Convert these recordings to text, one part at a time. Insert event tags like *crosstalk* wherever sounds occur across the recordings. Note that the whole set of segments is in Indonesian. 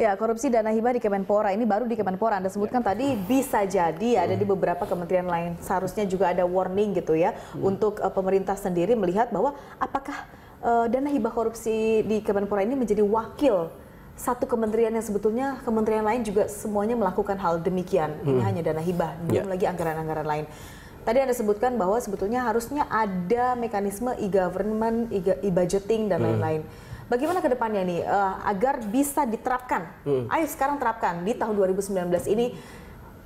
Ya, korupsi dana hibah di Kemenpora ini baru di Kemenpora. Anda sebutkan ya. tadi bisa jadi hmm. ada di beberapa kementerian lain. Seharusnya juga ada warning gitu ya hmm. untuk uh, pemerintah sendiri melihat bahwa apakah uh, dana hibah korupsi di Kemenpora ini menjadi wakil satu kementerian yang sebetulnya kementerian lain juga semuanya melakukan hal demikian. Ini hmm. hanya dana hibah, ya. belum ya. lagi anggaran-anggaran lain. Tadi Anda sebutkan bahwa sebetulnya harusnya ada mekanisme e-government, e-budgeting, e-, dan hmm. lain-lain. Hmm. Lain -lain Bagaimana kedepannya depannya nih uh, agar bisa diterapkan? Hmm. Ayo sekarang terapkan di tahun 2019 ini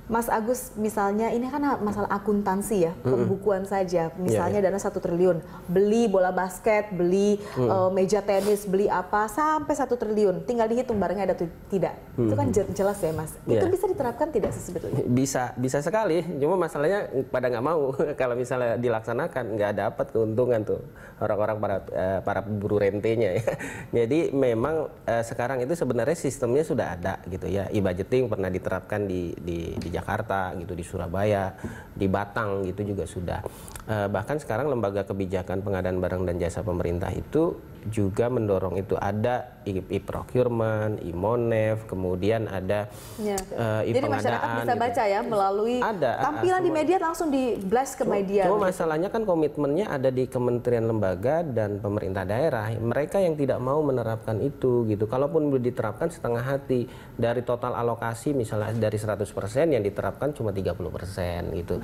Mas Agus, misalnya ini kan masalah akuntansi ya, mm -hmm. pembukuan saja. Iya, misalnya yeah, yeah. dana satu triliun, beli bola basket, beli mm uh, meja tenis, beli apa sampai satu triliun. Tinggal dihitung barangnya ada atau tidak. Mm -hmm. Itu kan jelas ya, Mas. Yeah. Itu iya. bisa diterapkan tidak sih sebetulnya? *laughs* Bisa, bisa sekali. Cuma masalahnya pada nggak mau *laughs* kalau misalnya dilaksanakan nggak dapat keuntungan tuh orang-orang para eh, para buru rentenya ya. *laughs* Jadi memang eh, sekarang itu sebenarnya sistemnya sudah ada gitu ya. E-budgeting pernah diterapkan di di, di Jakarta gitu di Surabaya di Batang gitu juga sudah uh, bahkan sekarang lembaga kebijakan pengadaan barang dan jasa pemerintah itu juga mendorong itu ada e-procurement, e monev kemudian ada ya. uh, e Jadi masyarakat bisa gitu ya. baca ya melalui ada, ah, tampilan di media langsung di blast ke media. Cuma gitu. masalahnya kan komitmennya ada di kementerian lembaga dan pemerintah daerah. Mereka yang tidak mau menerapkan itu gitu. Kalaupun diterapkan setengah hati dari total alokasi misalnya dari 100% yang diterapkan cuma 30% gitu.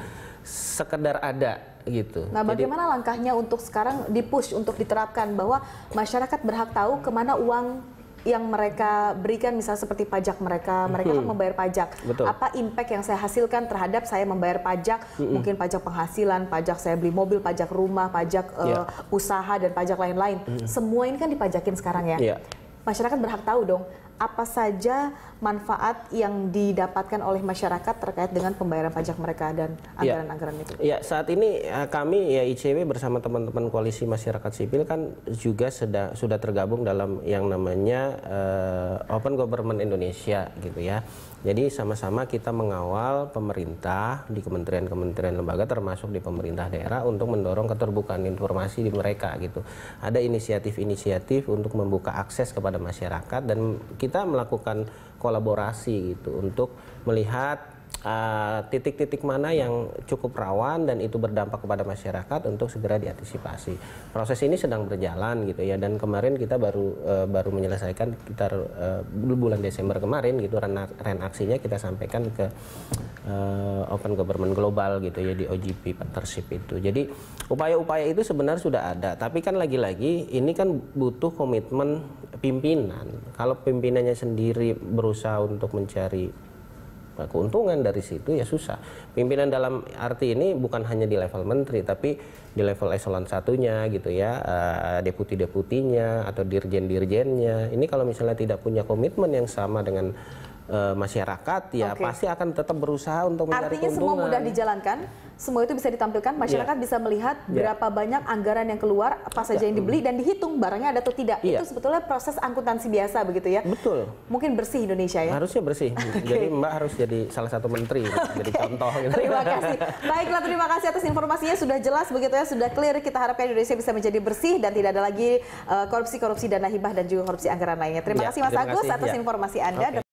Sekedar ada gitu. Nah, bagaimana Jadi, langkahnya untuk sekarang dipush untuk diterapkan bahwa masyarakat berhak tahu kemana uang yang mereka berikan misalnya seperti pajak mereka mereka kan hmm. membayar pajak Betul. apa impact yang saya hasilkan terhadap saya membayar pajak hmm. mungkin pajak penghasilan pajak saya beli mobil pajak rumah pajak yeah. uh, iya. usaha dan pajak lain-lain hmm. semua ini kan dipajakin sekarang ya yeah. masyarakat berhak tahu dong apa saja manfaat yang didapatkan oleh masyarakat terkait dengan pembayaran pajak mereka dan iya. anggaran-anggaran itu? Ya, saat ini eh, kami ya ICW bersama teman-teman koalisi masyarakat sipil kan juga sudah sudah tergabung dalam yang namanya uh, Open Government Indonesia gitu ya. Jadi sama-sama kita mengawal pemerintah di kementerian-kementerian lembaga termasuk di pemerintah daerah untuk mendorong keterbukaan informasi di mereka gitu. Ada inisiatif-inisiatif untuk membuka akses kepada masyarakat dan kita kita melakukan kolaborasi gitu untuk melihat eh, titik-titik uh, mana yang cukup rawan dan itu berdampak kepada masyarakat untuk segera diantisipasi. Proses ini sedang berjalan gitu ya dan kemarin kita baru uh, baru menyelesaikan sekitar uh, bulan Desember kemarin gitu ren aksinya kita sampaikan ke uh, Open Government Global gitu ya di OGP partnership itu. Jadi upaya-upaya itu sebenarnya sudah ada tapi kan lagi-lagi ini kan butuh komitmen pimpinan kalau pimpinannya sendiri berusaha untuk mencari keuntungan dari situ ya susah. Pimpinan dalam arti ini bukan hanya di level menteri tapi di level eselon satunya gitu ya, eh, deputi-deputinya atau dirjen-dirjennya. Ini kalau misalnya tidak punya komitmen yang sama dengan Eh, masyarakat ya okay. pasti akan tetap berusaha untuk mencari Artinya keuntungan. semua mudah dijalankan, semua itu bisa ditampilkan, masyarakat yeah. bisa melihat yeah. berapa banyak anggaran yang keluar, apa saja yeah. yang iya. dibeli dan dihitung barangnya ada atau tidak. Yeah. Itu sebetulnya proses angkutansi biasa begitu ya. Betul. Mungkin bersih Indonesia ya. Harusnya bersih. *laughs* okay. Jadi Mbak harus jadi salah satu menteri, *laughs* okay. jadi contoh gitu. Terima kasih. Baiklah terima kasih atas informasinya sudah jelas begitu ya, sudah clear kita harapkan Indonesia bisa menjadi bersih dan tidak ada lagi eh, korupsi-korupsi uh, dana hibah dan juga korupsi anggaran lainnya. Terima ya, kasih Mas terima Agus kasih. atas ya. informasi Anda. Okay.